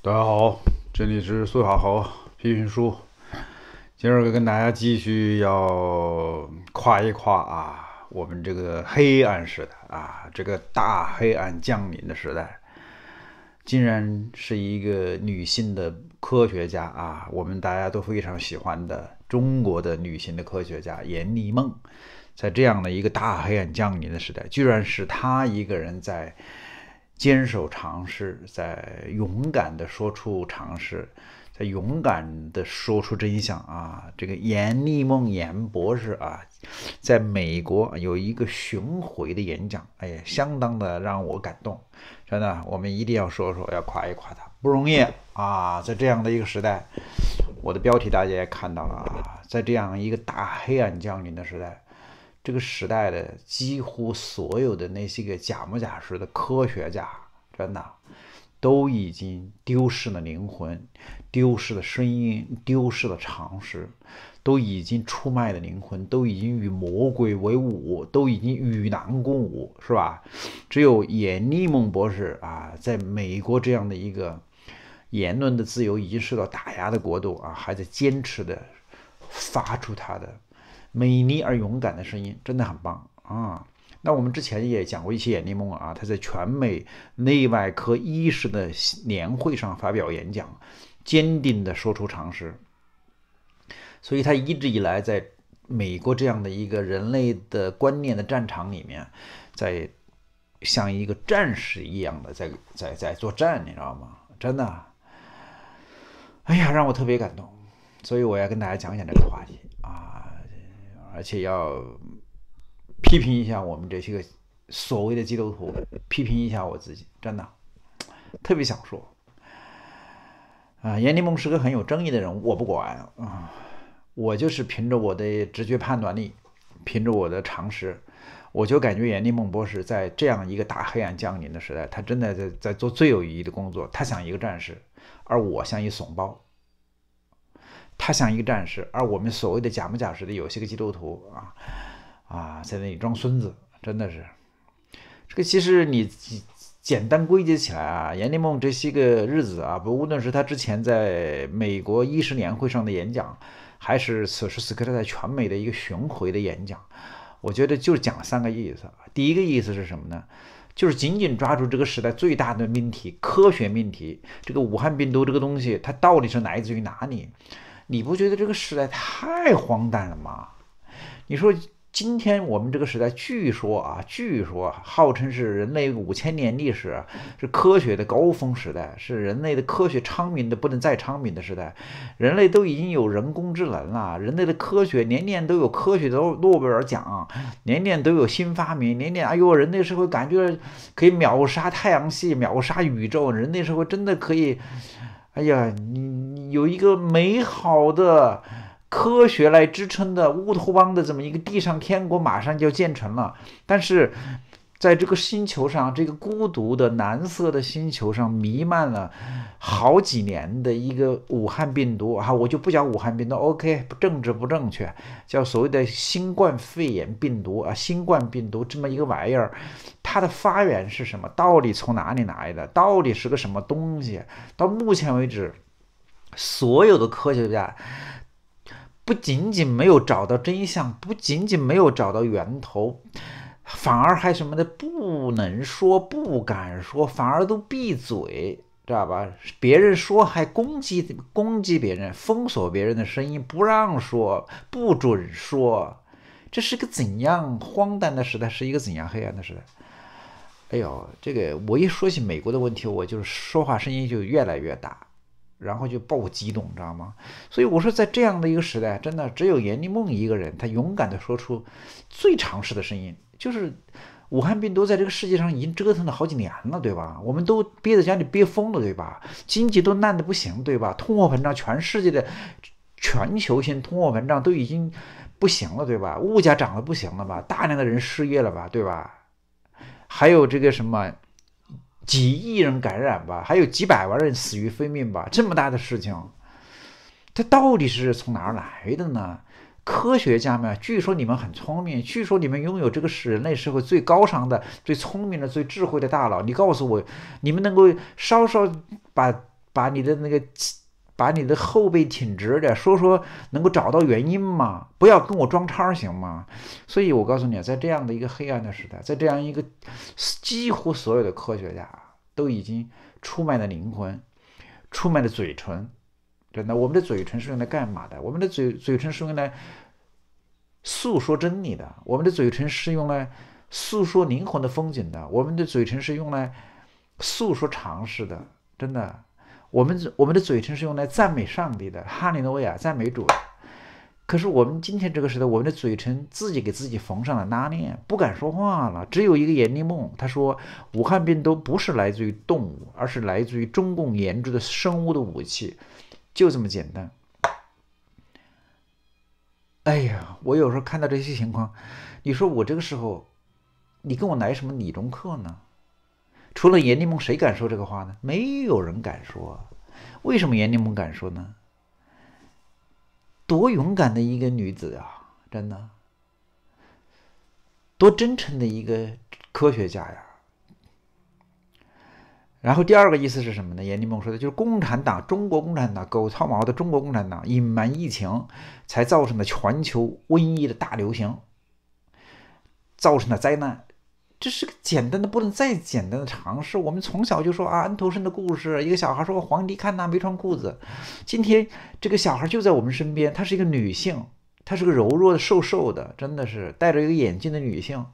大家好，这里是苏小猴评书。今儿个跟大家继续要夸一夸啊，我们这个黑暗时代啊，这个大黑暗降临的时代，竟然是一个女性的科学家啊，我们大家都非常喜欢的中国的女性的科学家闫妮梦，在这样的一个大黑暗降临的时代，居然是她一个人在。坚守常识，在勇敢地说出常识，在勇敢地说出真相啊！这个严立梦严博士啊，在美国有一个巡回的演讲，哎呀，相当的让我感动。真的，我们一定要说说，要夸一夸他，不容易啊！在这样的一个时代，我的标题大家也看到了啊，在这样一个大黑暗降临的时代。这个时代的几乎所有的那些个假模假式的科学家，真的都已经丢失了灵魂，丢失了声音，丢失了常识，都已经出卖了灵魂，都已经与魔鬼为伍，都已经与狼共舞，是吧？只有严立梦博士啊，在美国这样的一个言论的自由已经受到打压的国度啊，还在坚持的发出他的。美丽而勇敢的声音真的很棒啊！那我们之前也讲过一些眼力梦啊，他在全美内外科医师的年会上发表演讲，坚定的说出常识。所以他一直以来在美国这样的一个人类的观念的战场里面，在像一个战士一样的在在在作战，你知道吗？真的，哎呀，让我特别感动，所以我要跟大家讲讲这个话题。而且要批评一下我们这些个所谓的基督徒，批评一下我自己，真的 特别想说。啊，严立梦是个很有争议的人，我不管啊，我就是凭着我的直觉判断力，凭着我的常识，我就感觉严立梦博士在这样一个大黑暗降临的时代，他真的在在做最有意义的工作。他像一个战士，而我像一怂包。他像一个战士，而我们所谓的假模假式的有些个基督徒啊啊，在那里装孙子，真的是这个。其实你简单归结起来啊，阎立梦这些个日子啊，不无论是他之前在美国医师年会上的演讲，还是此时此刻他在全美的一个巡回的演讲，我觉得就是讲三个意思。第一个意思是什么呢？就是紧紧抓住这个时代最大的命题——科学命题。这个武汉病毒这个东西，它到底是来自于哪里？你不觉得这个时代太荒诞了吗？你说今天我们这个时代，据说啊，据说号称是人类五千年历史，是科学的高峰时代，是人类的科学昌明的不能再昌明的时代。人类都已经有人工智能了，人类的科学年年都有科学的诺贝尔奖，年年都有新发明，年年哎呦，人类社会感觉可以秒杀太阳系，秒杀宇宙。人类社会真的可以，哎呀，你。有一个美好的科学来支撑的乌托邦的这么一个地上天国，马上就要建成了。但是在这个星球上，这个孤独的蓝色的星球上，弥漫了好几年的一个武汉病毒啊，我就不讲武汉病毒，OK，政治不正确，叫所谓的新冠肺炎病毒啊，新冠病毒这么一个玩意儿，它的发源是什么？到底从哪里来的？到底是个什么东西？到目前为止。所有的科学家，不仅仅没有找到真相，不仅仅没有找到源头，反而还什么的不能说、不敢说，反而都闭嘴，知道吧？别人说还攻击、攻击别人，封锁别人的声音，不让说、不准说，这是个怎样荒诞的时代？是一个怎样黑暗的时代？哎呦，这个我一说起美国的问题，我就是说话声音就越来越大。然后就爆激动，你知道吗？所以我说，在这样的一个时代，真的只有闫立梦一个人，他勇敢地说出最尝试的声音。就是武汉病毒在这个世界上已经折腾了好几年了，对吧？我们都憋在家里憋疯了，对吧？经济都烂得不行，对吧？通货膨胀，全世界的全球性通货膨胀都已经不行了，对吧？物价涨得不行了吧？大量的人失业了吧？对吧？还有这个什么？几亿人感染吧，还有几百万人死于非命吧，这么大的事情，它到底是从哪儿来的呢？科学家们，据说你们很聪明，据说你们拥有这个是人类社会最高尚的、最聪明的、最智慧的大脑，你告诉我，你们能够稍稍把把你的那个？把你的后背挺直点，说说能够找到原因吗？不要跟我装叉，行吗？所以，我告诉你，在这样的一个黑暗的时代，在这样一个几乎所有的科学家都已经出卖了灵魂、出卖了嘴唇，真的，我们的嘴唇是用来干嘛的？我们的嘴嘴唇是用来诉说真理的，我们的嘴唇是用来诉说灵魂的风景的，我们的嘴唇是用来诉说常识的，真的。我们我们的嘴唇是用来赞美上帝的，哈利诺威亚赞美主。可是我们今天这个时代，我们的嘴唇自己给自己缝上了拉链，不敢说话了。只有一个眼利梦，他说武汉病毒不是来自于动物，而是来自于中共研制的生物的武器，就这么简单。哎呀，我有时候看到这些情况，你说我这个时候，你跟我来什么理中客呢？除了严立梦，谁敢说这个话呢？没有人敢说。为什么严立梦敢说呢？多勇敢的一个女子啊！真的！多真诚的一个科学家呀。然后第二个意思是什么呢？严立梦说的，就是共产党，中国共产党，狗操毛的中国共产党，隐瞒疫情，才造成了全球瘟疫的大流行，造成了灾难。这是个简单的不能再简单的尝试。我们从小就说啊，安徒生的故事，一个小孩说皇帝看他没穿裤子。今天这个小孩就在我们身边，她是一个女性，她是个柔弱的、瘦瘦的，真的是戴着一个眼镜的女性。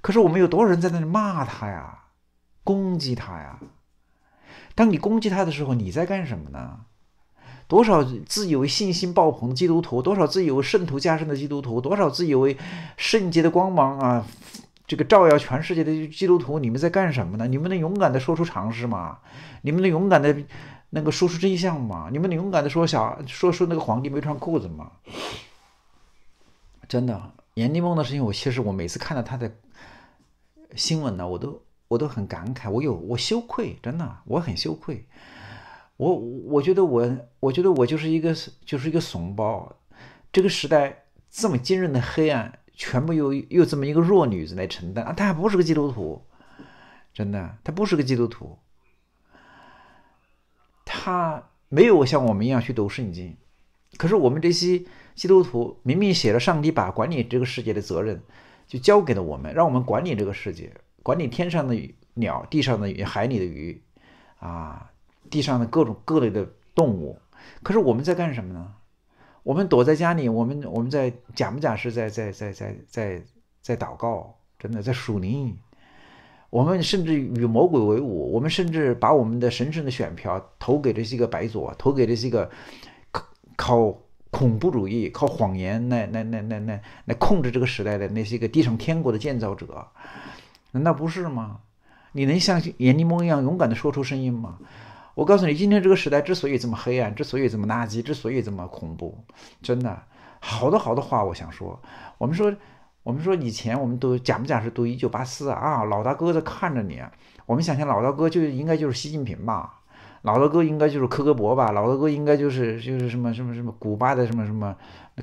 可是我们有多少人在那里骂她呀，攻击她呀？当你攻击她的时候，你在干什么呢？多少自以为信心爆棚的基督徒，多少自以为圣徒加身的基督徒，多少自以为圣洁的光芒啊！这个照耀全世界的基督徒，你们在干什么呢？你们能勇敢的说出常识吗？你们能勇敢的那个说出真相吗？你们能勇敢的说小说出那个皇帝没穿裤子吗？真的，炎帝梦的事情，我其实我每次看到他的新闻呢，我都我都很感慨，我有我羞愧，真的，我很羞愧。我我觉得我我觉得我就是一个就是一个怂包。这个时代这么惊人的黑暗。全部由由这么一个弱女子来承担啊！她还不是个基督徒，真的，她不是个基督徒，她没有像我们一样去读圣经。可是我们这些基督徒明明写了，上帝把管理这个世界的责任就交给了我们，让我们管理这个世界，管理天上的鸟，地上的海里的鱼，啊，地上的各种各类的动物。可是我们在干什么呢？我们躲在家里，我们我们在假不假，是在在在在在在祷告，真的在属灵。我们甚至与魔鬼为伍，我们甚至把我们的神圣的选票投给这些个白左，投给这些个靠靠恐怖主义、靠谎言那那那那那来控制这个时代的那些个地上天国的建造者，难道不是吗？你能像炎帝蒙一样勇敢地说出声音吗？我告诉你，今天这个时代之所以这么黑暗，之所以这么垃圾，之所以这么恐怖，真的，好多好多话我想说。我们说，我们说，以前我们都假不假是读一九八四啊，老大哥在看着你。我们想想，老大哥就应该就是习近平吧，老大哥应该就是科格博吧，老大哥应该就是就是什么什么什么古巴的什么什么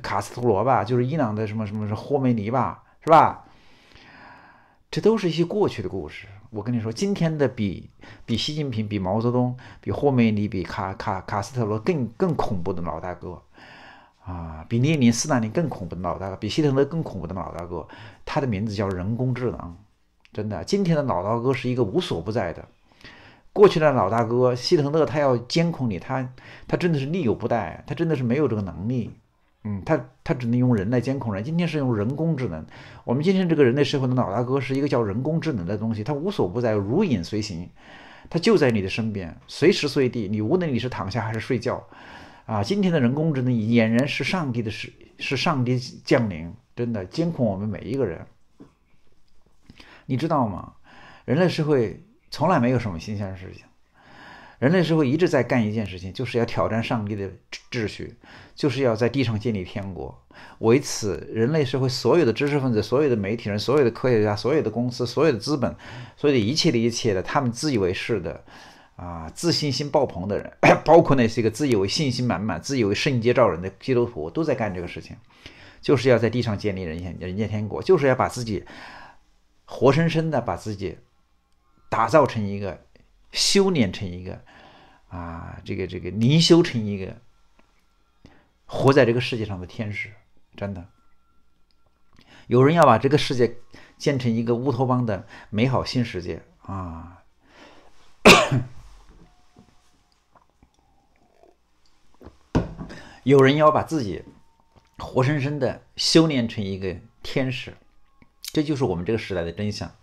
卡斯特罗吧，就是伊朗的什么什么是霍梅尼吧，是吧？这都是一些过去的故事。我跟你说，今天的比比习近平、比毛泽东、比霍梅尼、比卡卡卡斯特罗更更恐怖的老大哥，啊，比列宁、斯大林更恐怖的老大哥，比希特勒更恐怖的老大哥，他的名字叫人工智能。真的，今天的老大哥是一个无所不在的。过去的老大哥希特勒，他要监控你，他他真的是力有不逮，他真的是没有这个能力。嗯，他他只能用人来监控人。今天是用人工智能。我们今天这个人类社会的老大哥是一个叫人工智能的东西，它无所不在，如影随形，它就在你的身边，随时随地。你无论你是躺下还是睡觉，啊，今天的人工智能俨然是上帝的，是是上帝降临，真的监控我们每一个人。你知道吗？人类社会从来没有什么新鲜事情。人类社会一直在干一件事情，就是要挑战上帝的秩序，就是要在地上建立天国。为此，人类社会所有的知识分子、所有的媒体人、所有的科学家、所有的公司、所有的资本、所有的一切的一切的，他们自以为是的啊，自信心爆棚的人，包括那些个自以为信心满满、自以为圣洁照人的基督徒，都在干这个事情，就是要在地上建立人间人间天国，就是要把自己活生生的把自己打造成一个。修炼成一个啊，这个这个灵修成一个活在这个世界上的天使，真的。有人要把这个世界建成一个乌托邦的美好新世界啊，有人要把自己活生生的修炼成一个天使，这就是我们这个时代的真相。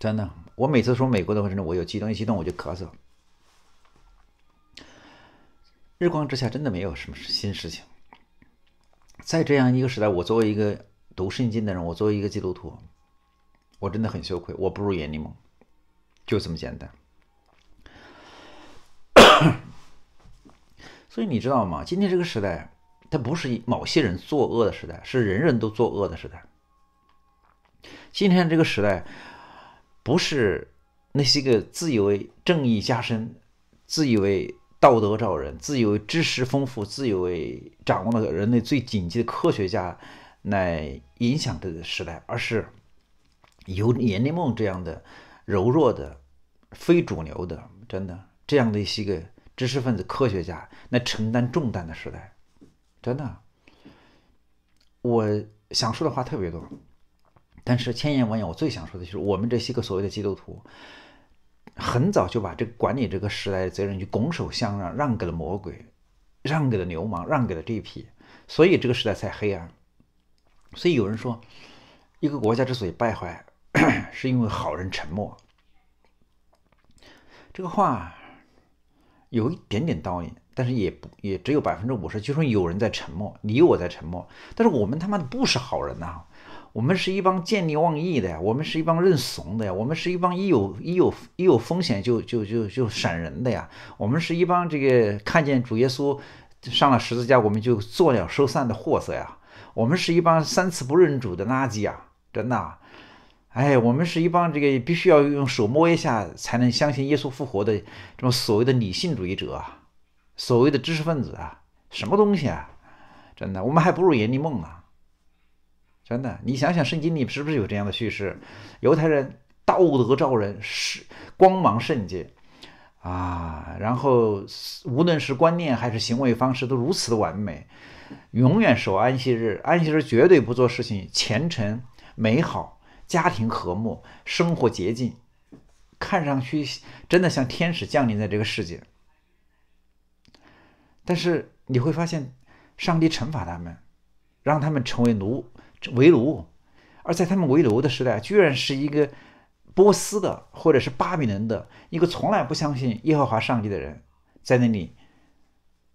真的，我每次说美国的话，真的我有激动，一激动我就咳嗽。日光之下，真的没有什么新事情。在这样一个时代，我作为一个读圣经的人，我作为一个基督徒，我真的很羞愧，我不如眼利米，就这么简单。所以你知道吗？今天这个时代，它不是某些人作恶的时代，是人人都作恶的时代。今天这个时代。不是那些个自以为正义加身、自以为道德照人、自以为知识丰富、自以为掌握了人类最顶级的科学家来影响的时代，而是由阎立梦这样的柔弱的、非主流的、真的这样的一些个知识分子、科学家来承担重担的时代。真的，我想说的话特别多。但是千言万言，我最想说的就是，我们这些个所谓的基督徒，很早就把这个管理这个时代的责任就拱手相让，让给了魔鬼，让给了流氓，让给了这一批，所以这个时代才黑暗。所以有人说，一个国家之所以败坏，是因为好人沉默。这个话有一点点道理，但是也不也只有百分之五十，就说有人在沉默，你我在沉默，但是我们他妈的不是好人呐。我们是一帮见利忘义的呀，我们是一帮认怂的呀，我们是一帮一有、一有、一有风险就就就就闪人的呀，我们是一帮这个看见主耶稣上了十字架我们就做了收散的货色呀，我们是一帮三次不认主的垃圾啊，真的，哎，我们是一帮这个必须要用手摸一下才能相信耶稣复活的这种所谓的理性主义者啊，所谓的知识分子啊，什么东西啊，真的，我们还不如阎立梦呢。真的，你想想圣经里是不是有这样的叙事？犹太人道德昭人，是光芒圣洁啊，然后无论是观念还是行为方式都如此的完美，永远守安息日，安息日绝对不做事情，虔诚、美好、家庭和睦、生活洁净，看上去真的像天使降临在这个世界。但是你会发现，上帝惩罚他们，让他们成为奴。围炉，而在他们围炉的时代，居然是一个波斯的或者是巴比伦的一个从来不相信耶和华上帝的人，在那里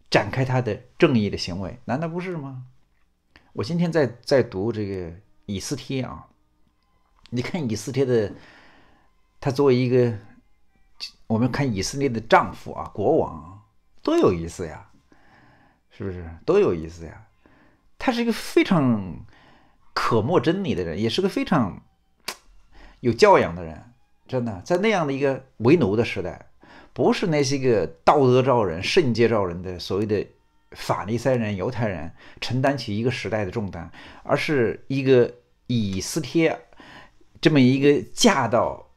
展开他的正义的行为，难道不是吗？我今天在在读这个以斯帖啊，你看以斯帖的，他作为一个我们看以色列的丈夫啊，国王多有意思呀，是不是？多有意思呀，他是一个非常。可莫真理的人，也是个非常有教养的人。真的，在那样的一个为奴的时代，不是那些个道德造人、圣洁照人的所谓的法利赛人、犹太人承担起一个时代的重担，而是一个以斯帖，这么一个嫁到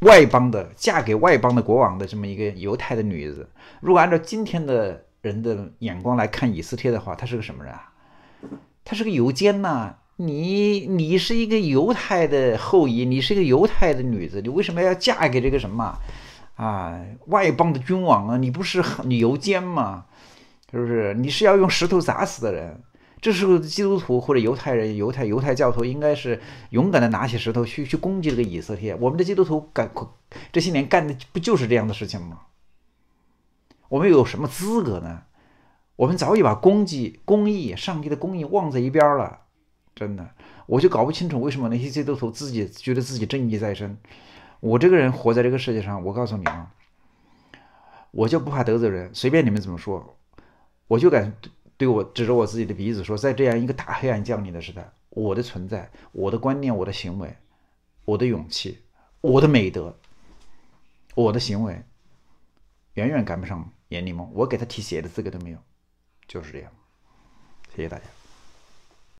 外邦的、嫁给外邦的国王的这么一个犹太的女子。如果按照今天的人的眼光来看以斯帖的话，她是个什么人啊？他是个犹奸呐！你你是一个犹太的后裔，你是一个犹太的女子，你为什么要嫁给这个什么啊外邦的君王啊？你不是你犹奸吗？是不是？你是要用石头砸死的人？这时候基督徒或者犹太人、犹太犹太教徒，应该是勇敢的拿起石头去去攻击这个以色列。我们的基督徒干这些年干的不就是这样的事情吗？我们有什么资格呢？我们早已把功绩、公义、上帝的公义忘在一边了，真的，我就搞不清楚为什么那些基督徒自己觉得自己正义在身。我这个人活在这个世界上，我告诉你啊，我就不怕得罪人，随便你们怎么说，我就敢对我指着我自己的鼻子说，在这样一个大黑暗降临的时代，我的存在、我的观念、我的行为、我的勇气、我的美德、我的行为，远远赶不上阎立梦，我给他提鞋的资格都没有。就是这样，谢谢大家。